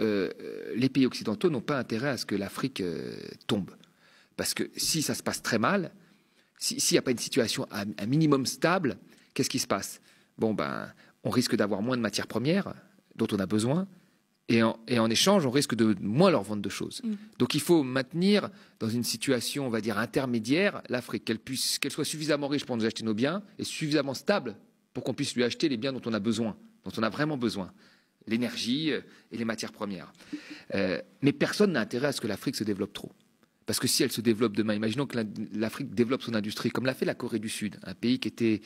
Euh, euh, les pays occidentaux n'ont pas intérêt à ce que l'Afrique euh, tombe. Parce que si ça se passe très mal, s'il n'y a pas une situation à un minimum stable, qu'est-ce qui se passe Bon, ben, on risque d'avoir moins de matières premières dont on a besoin. Et en, échange, on risque de moins leur vendre de choses. Mm. Donc il faut maintenir dans une situation, on va dire, intermédiaire l'Afrique, qu'elle puisse, qu'elle soit suffisamment riche pour nous acheter nos biens et suffisamment stable pour qu'on puisse lui acheter les biens dont on a besoin, dont on a vraiment besoin l'énergie euh, et les matières premières. Euh, mais personne n'a intérêt à ce que l'Afrique se développe trop. Parce que si elle se développe demain, imaginons que l'Afrique développe son industrie, comme l'a fait la Corée du Sud, un pays qui était,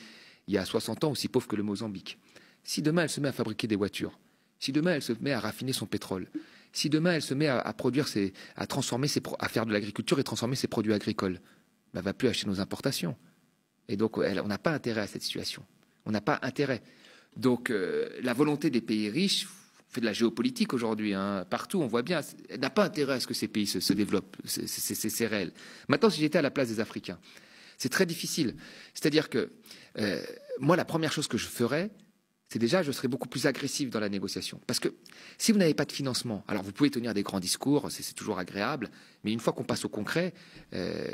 il y a 60 ans, aussi pauvre que le Mozambique. Si demain elle se met à fabriquer des voitures, si demain elle se met à raffiner son pétrole, si demain elle se met à, produire transformer à faire de l'agriculture et transformer ses produits agricoles, bah, elle ne va plus acheter nos importations. Et donc, on n'a pas intérêt à cette situation. On n'a pas intérêt. Donc euh, la volonté des pays riches fait de la géopolitique aujourd'hui, hein. partout, on voit bien, elle n'a pas intérêt à ce que ces pays se, développent, c'est réel. Maintenant, si j'étais à la place des Africains, c'est très difficile. C'est-à-dire que euh, moi, la première chose que je ferais, c'est déjà, je serais beaucoup plus agressif dans la négociation. Parce que si vous n'avez pas de financement, alors vous pouvez tenir des grands discours, c'est toujours agréable, mais une fois qu'on passe au concret, euh,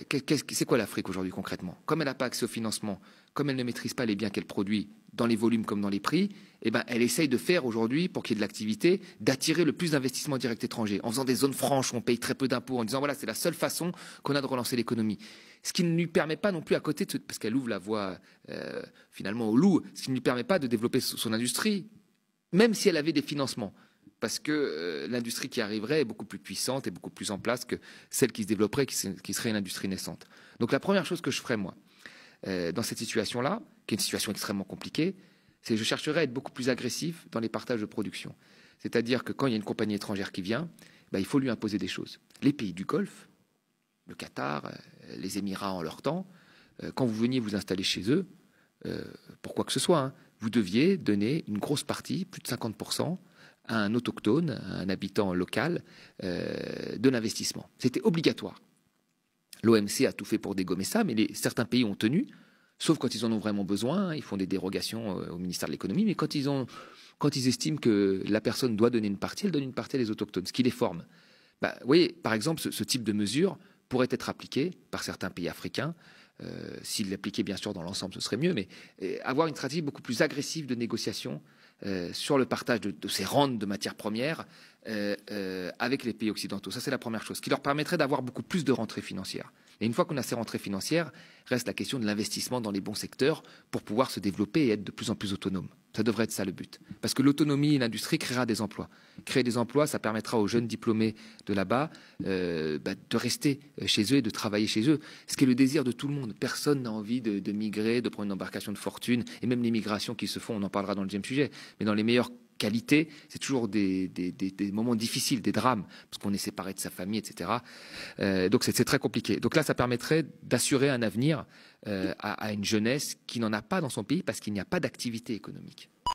c'est quoi l'Afrique aujourd'hui concrètement Comme elle n'a pas accès au financement, comme elle ne maîtrise pas les biens qu'elle produit, dans les volumes comme dans les prix, eh ben, elle essaye de faire aujourd'hui, pour qu'il y ait de l'activité, d'attirer le plus d'investissements directs étrangers, en faisant des zones franches où on paye très peu d'impôts, en disant voilà, c'est la seule façon qu'on a de relancer l'économie. Ce qui ne lui permet pas non plus à côté, parce qu'elle ouvre la voie euh, finalement au loup, ce qui ne lui permet pas de développer son industrie, même si elle avait des financements. Parce que euh, l'industrie qui arriverait est beaucoup plus puissante et beaucoup plus en place que celle qui se développerait, qui, qui serait une industrie naissante. Donc la première chose que je ferais, moi, euh, dans cette situation-là, qui est une situation extrêmement compliquée, c'est je chercherai à être beaucoup plus agressif dans les partages de production. C'est-à-dire que quand il y a une compagnie étrangère qui vient, bah, il faut lui imposer des choses. Les pays du Golfe, le Qatar, euh, les Émirats en leur temps, euh, quand vous veniez vous installer chez eux, pour quoi que ce soit, hein, vous deviez donner une grosse partie, plus de 50%, à un autochtone, un habitant local, de l'investissement. C'était obligatoire. L'OMC a tout fait pour dégommer ça, mais certains pays ont tenu, sauf quand ils en ont vraiment besoin. Hein, ils font des dérogations euh, au ministère de l'économie, mais quand ils, estiment que la personne doit donner une partie, elle donne une partie à les autochtones, ce qui les forme. Bah, vous voyez, par exemple, ce, ce type de mesure pourrait être appliqué par certains pays africains euh, s'il l'appliquait bien sûr dans l'ensemble, ce serait mieux, mais euh, avoir une stratégie beaucoup plus agressive de négociation euh, sur le partage de, ces rentes de matières premières avec les pays occidentaux. Ça, c'est la première chose, qui leur permettrait d'avoir beaucoup plus de rentrées financières. Et une fois qu'on a ces rentrées financières, reste la question de l'investissement dans les bons secteurs pour pouvoir se développer et être de plus en plus autonome. Ça devrait être ça le but. Parce que l'autonomie et l'industrie créera des emplois. Créer des emplois, ça permettra aux jeunes diplômés de là-bas euh, bah, de rester euh, chez eux et de travailler chez eux. Ce qui est le désir de tout le monde. Personne n'a envie de, migrer, de prendre une embarcation de fortune. Et même les migrations qui se font, on en parlera dans le deuxième sujet. Mais dans les meilleurs qualité. C'est toujours des, moments difficiles, des drames, parce qu'on est séparé de sa famille, etc. Euh, donc c'est très compliqué. Donc là, ça permettrait d'assurer un avenir euh, à, une jeunesse qui n'en a pas dans son pays parce qu'il n'y a pas d'activité économique.